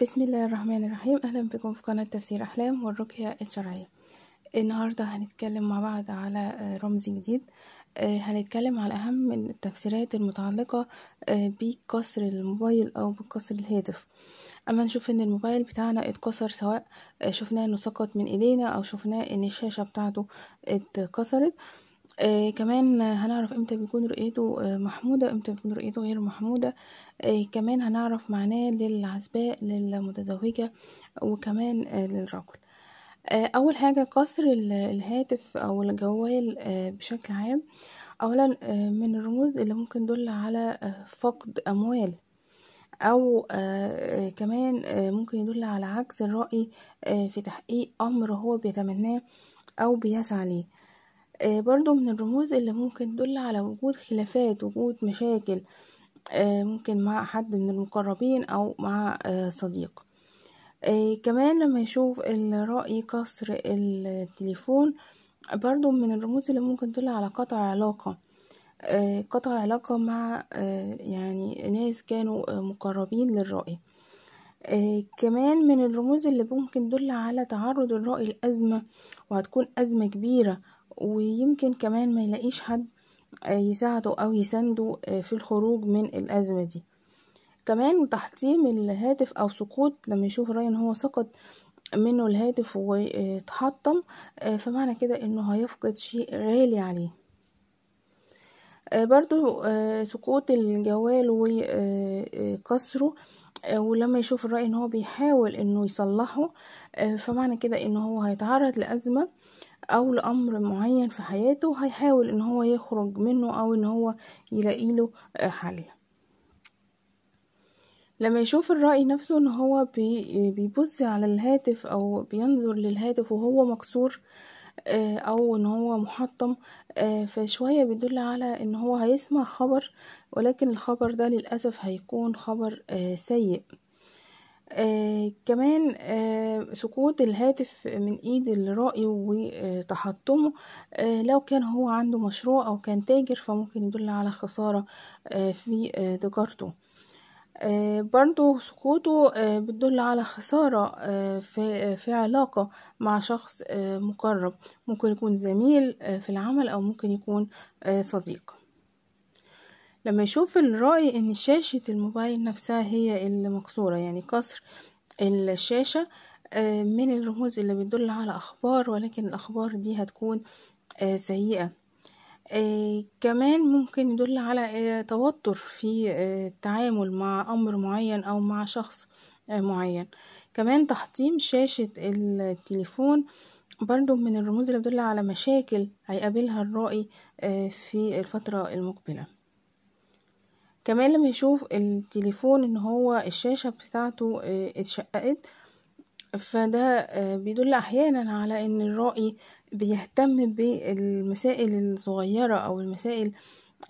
بسم الله الرحمن الرحيم اهلا بكم في قناه تفسير احلام والرقيه الشرعيه النهارده هنتكلم مع بعض على آه، رمز جديد آه، هنتكلم على اهم التفسيرات المتعلقه آه، بكسر الموبايل او بكسر الهاتف اما نشوف ان الموبايل بتاعنا اتكسر سواء شفناه انه سقط من ايدينا او شفناه ان الشاشه بتاعته اتكسرت آه كمان هنعرف امتى بيكون رؤيته آه محمودة امتى بيكون رؤيته غير محمودة آه كمان هنعرف معناه للعزباء للمتزوجة وكمان آه للرجل آه أول حاجة كسر الهاتف أو الجوال آه بشكل عام أولا آه من الرموز اللي ممكن تدل على آه، فقد أموال او آه،, آه كمان آه ممكن يدل على عكس الرأي آه في تحقيق امر هو بيتمناه او بيسعى ليه آه، برضو من الرموز اللي ممكن تدل على وجود خلافات وجود مشاكل آه، ممكن مع حد من المقربين أو مع آه، صديق كمان لما يشوف الرأي كسر التليفون برضو من الرموز اللي ممكن تدل على قطع علاقة قطع علاقة مع يعني ناس كانوا مقربين للرأي كمان من الرموز اللي ممكن تدل على تعرض الرأي لأزمة وهتكون أزمة كبيرة ويمكن كمان ما يلاقيش حد آه، يساعده او يسنده آه، في الخروج من الازمه دي كمان تحطيم الهاتف او سقوط لما يشوف الراجل ان هو سقط منه الهاتف واتحطم آه، فمعنى كده انه هيفقد شيء غالي عليه برضو سقوط الجوال وكسره آه، ولما يشوف الرأي ان هو بيحاول انه يصلحه آه، فمعنى كده ان هو هيتعرض لازمه او لامر معين في حياته هيحاول ان هو يخرج منه او ان هو يلاقي له آه، حل لما يشوف الرأي نفسه ان هو بيبص على الهاتف او بينظر للهاتف وهو مكسور آه، او ان هو محطم آه، فشوية بيدل على ان هو هيسمع خبر ولكن الخبر ده للأسف هيكون خبر آه، سيء آه كمان آه سقوط الهاتف من ايد الرأي وتحطمه آه لو كان هو عنده مشروع او كان تاجر فممكن يدل على خسارة آه في آه تجارته آه، برضو سقوطه آه، بتدل على خسارة آه، في, علاقة مع شخص مقرب ممكن يكون زميل في العمل أو ممكن يكون صديق لما يشوف الرأي إن شاشة الموبايل نفسها هي المكسورة يعني كسر الشاشة من الرموز اللي بتدل على أخبار ولكن الأخبار دي هتكون سيئة آه كمان ممكن يدل على آه توتر في آه التعامل مع أمر معين أو مع شخص آه، معين كمان تحطيم شاشة التليفون برضو من الرموز اللي بتدل على مشاكل هيقابلها الرائي آه، في الفترة المقبلة كمان لما يشوف التليفون ان هو الشاشة بتاعته آه، اتشققت فده بيدل احيانا على ان الرائي بيهتم بالمسائل الصغيرة أو المسائل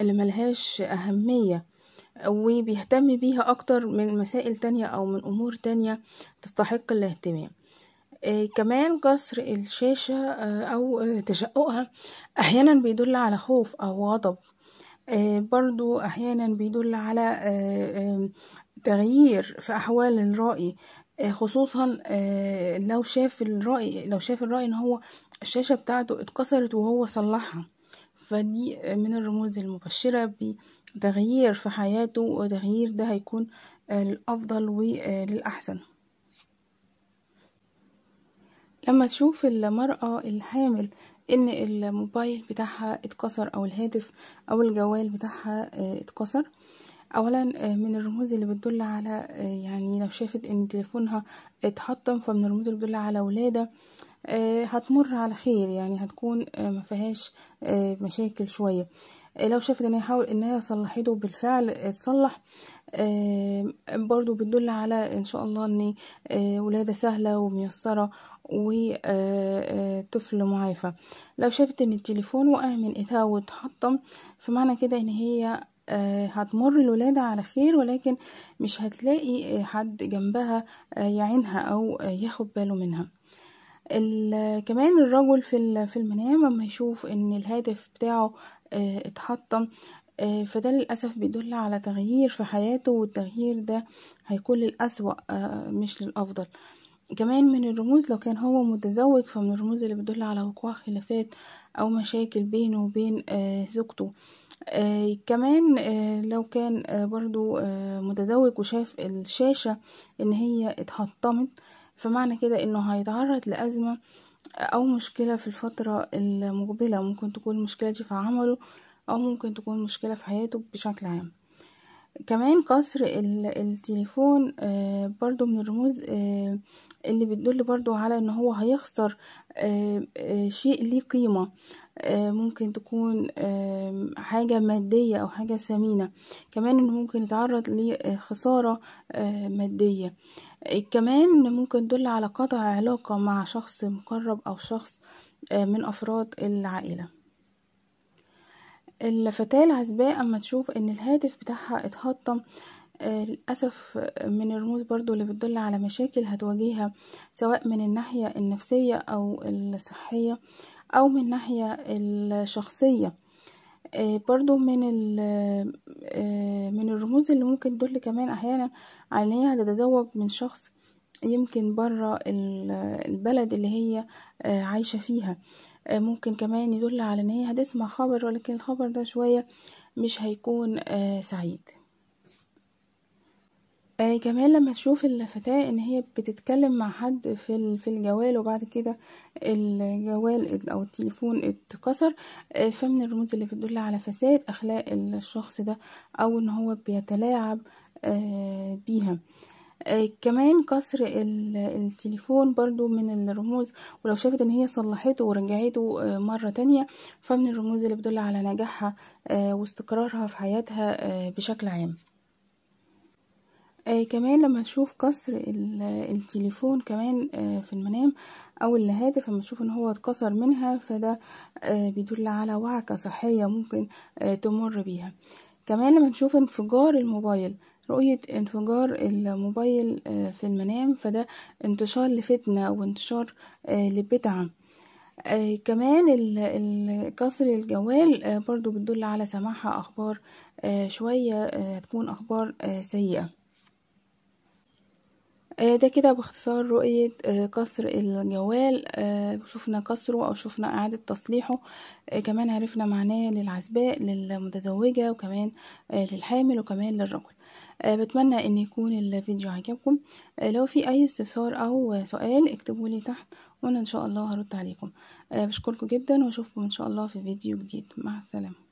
اللي ملهاش أهمية وبيهتم بيها أكتر من مسائل تانية أو من أمور تانية تستحق الاهتمام آه كمان كسر الشاشة آه أو آه تشققها أحيانا بيدل على خوف أو غضب آه، برضو أحيانا بيدل على آه، تغيير في أحوال الرأي آه، خصوصا آه، لو شاف الرأي لو شاف الرأي ان هو الشاشة بتاعته اتكسرت وهو صلحها فدي آه، من الرموز المبشرة بتغيير في حياته وتغيير ده هيكون الأفضل وللأحسن لما تشوف المرأة الحامل ان الموبايل بتاعها اتكسر او الهاتف او الجوال بتاعها اتكسر اولا آه، من الرموز اللي بتدل على آه، يعني لو شافت ان تليفونها اتحطم فمن الرموز اللي بتدل على ولاده آه، هتمر على خير يعني هتكون ما فيهاش مشاكل شويه لو شافت ان انها ان هي صلحته بالفعل اتصلح برضو بتدل على ان شاء الله ان ولاده سهله وميسره وطفل معافى لو شافت ان التليفون وقع من ايدها واتحطم فمعنى كده ان هي آه، هتمر الولادة على خير ولكن مش هتلاقي آه، حد جنبها آه، يعينها أو ياخد باله منها كمان الرجل في في المنام لما يشوف ان الهاتف بتاعه اتحطم فده للأسف بيدل على تغيير في حياته والتغيير ده هيكون للأسوأ مش للأفضل كمان من الرموز لو كان هو متزوج فمن الرموز اللي بتدل على وقوع خلافات أو مشاكل بينه وبين آه، زوجته آه كمان آه لو كان آه برضو آه متزوج وشاف الشاشة ان هي اتحطمت فمعنى كده انه هيتعرض لأزمة او مشكلة في الفترة المقبلة ممكن تكون مشكلة في عمله او ممكن تكون مشكلة في حياته بشكل عام كمان كسر التليفون آه، برضو من الرموز آه، اللي بتدل برضو على ان هو هيخسر آه، شيء ليه قيمة ممكن تكون حاجة مادية او حاجة ثمينة كمان انه ممكن يتعرض لخسارة مادية كمان ممكن تدل على قطع علاقة مع شخص مقرب او شخص من افراد العائلة الفتاة العزباء اما تشوف ان الهاتف بتاعها اتهطم آه، للأسف من الرموز برضو اللي بتدل على مشاكل هتواجهها سواء من الناحية النفسية أو الصحية أو من الناحية الشخصية آه، برضو من آه، من الرموز اللي ممكن تدل كمان أحيانا على إن هي هتتزوج من شخص يمكن برا البلد اللي هي عايشة فيها آه، ممكن كمان يدل على ان هي هتسمع خبر ولكن الخبر ده شوية مش هيكون آه، سعيد آه، كمان لما تشوف الفتاة ان هي بتتكلم مع حد في في الجوال وبعد كده الجوال او التليفون اتكسر فمن الرموز اللي بتدل على فساد اخلاق الشخص ده او ان هو بيتلاعب بيها آه، كمان كسر التليفون برضو من الرموز ولو شافت ان هي صلحته ورجعته آه، مرة تانية فمن الرموز اللي بتدل على نجاحها آه، واستقرارها في حياتها بشكل عام آه كمان لما نشوف كسر التليفون كمان آه في المنام او الهاتف لما نشوف ان هو اتكسر منها فده آه بيدل على وعكة صحية ممكن آه تمر بيها كمان لما نشوف انفجار الموبايل رؤية انفجار الموبايل آه، في المنام فده انتشار لفتنة وانتشار آه، لبدعة آه، كمان كسر الجوال برضو بتدل على سماحة أخبار شوية تكون أخبار سيئة آه، ده كده باختصار رؤية آه، كسر الجوال آه، شفنا كسره أو شفنا إعادة تصليحه كمان عرفنا معناه للعزباء للمتزوجة وكمان للحامل وكمان للرجل بتمنى ان يكون الفيديو عجبكم لو في اي استفسار او سؤال اكتبوا لي تحت وانا ان شاء الله هرد عليكم بشكركم جدا واشوفكم ان شاء الله في فيديو جديد مع السلامه